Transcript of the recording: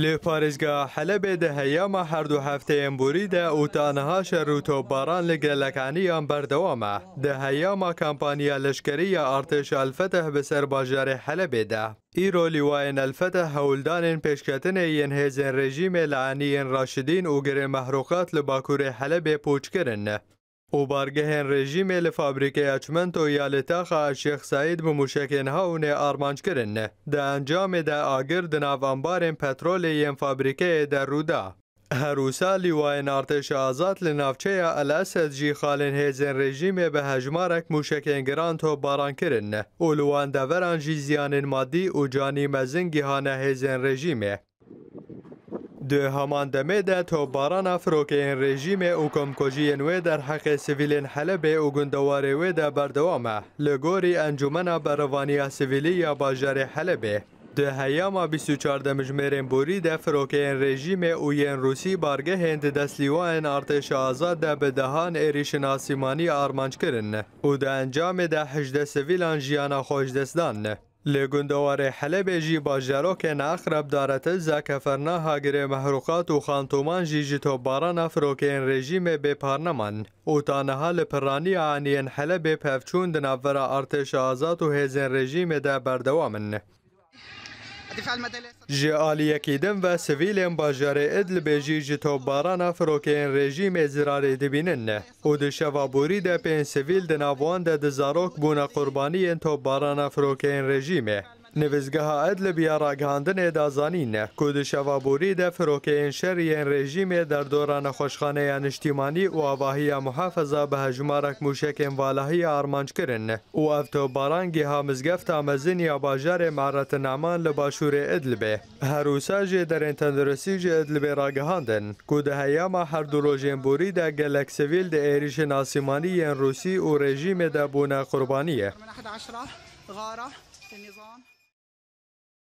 لە پارێزگا حەلەبێدە هەیەمە هەردوو هەفتەیەم بوریدا و تانەها شەر و باران تۆباران لە ده بەردەوامە کمپانی لشکری ارتش لەشکریە به سر بەسەر حلب ده ئیرۆ لیواەن ئەلفەتە هەولدانێن پێشکەتنێ یەن هێزن ڕێژیمێ لەعانیەن ڕاشدین و گرێ محروقات لە حلب پوچ پوچکردن. و بارگەهێن رژیم لە فابریکه ئەچمەند و یالێتاخە شیخ سعید بە موشکێن هاونێ ده دە ئەنجامێدا ئاگر دناوامبارێن پەترۆلی یەم فابریکەیەدا آزاد هەروسالی وایەن ئارتێش ئازاد جی خالن هیزن خاڵێن به هجمارک بە هەژمارێک موشکێن گران تۆ بارانکردن، ئولوان جی زیان مادی و جانی مزنگی هانه هیزن رژیمه. د همان دمه باران باران افروکین رژیم او کمکوجی نوی در حق سویلین حلب او گندواری وی ده بردوامه لگوری انجومن بروانی سویلی یا باجر حلبه د هیاما 24 مجمرین بوری د فروکین رژیم او ین روسی بارگه هند دستلیوان ارتش آزاد ده به دهان ایریش ناسیمانی آرمانج کرن او د انجام ده 18 سویلان جیان خوش دستان لگندوار حلب جی باجاروک ناخرب دارت زاکفرنا هاگر محروقات و خانتومان جی جتو باران افروکین رژیم به پارنمان او پرانی لپرانی آنین حلب پفچون نفره ارتش آزاد و هزین رژیم ده بردوامن ji aliyekî din ve sivîlên bajarê Idlibê jî ji topbarana firokeyên rejîmê zirarê dibînin ne û di şeva borî de pênj sivîl di navwan de di zarok bûne qurbaniyên topbarana firokeyên rejîmê. Nivizgeha Edlib ya ragihandinê dazanîn ku di şevaborî de firokeyên şeriyên rejîmê derdora nexweşxaneya niştîmanî û avahiya muhafeza bi hejmarek mûşekên valahiya armanc kirin û ev tobaran geha mizgefta mezin ya bajarê maretinama li başûrê Edlibê. Herûsa jê derên tenduristî ji Edlibê ragihandin ku di heyama her du rojên borî de gelek sivîl di êrişên asîmaniyên Rûsî û rejîmê de bûne qurbaniyê. غارة النظام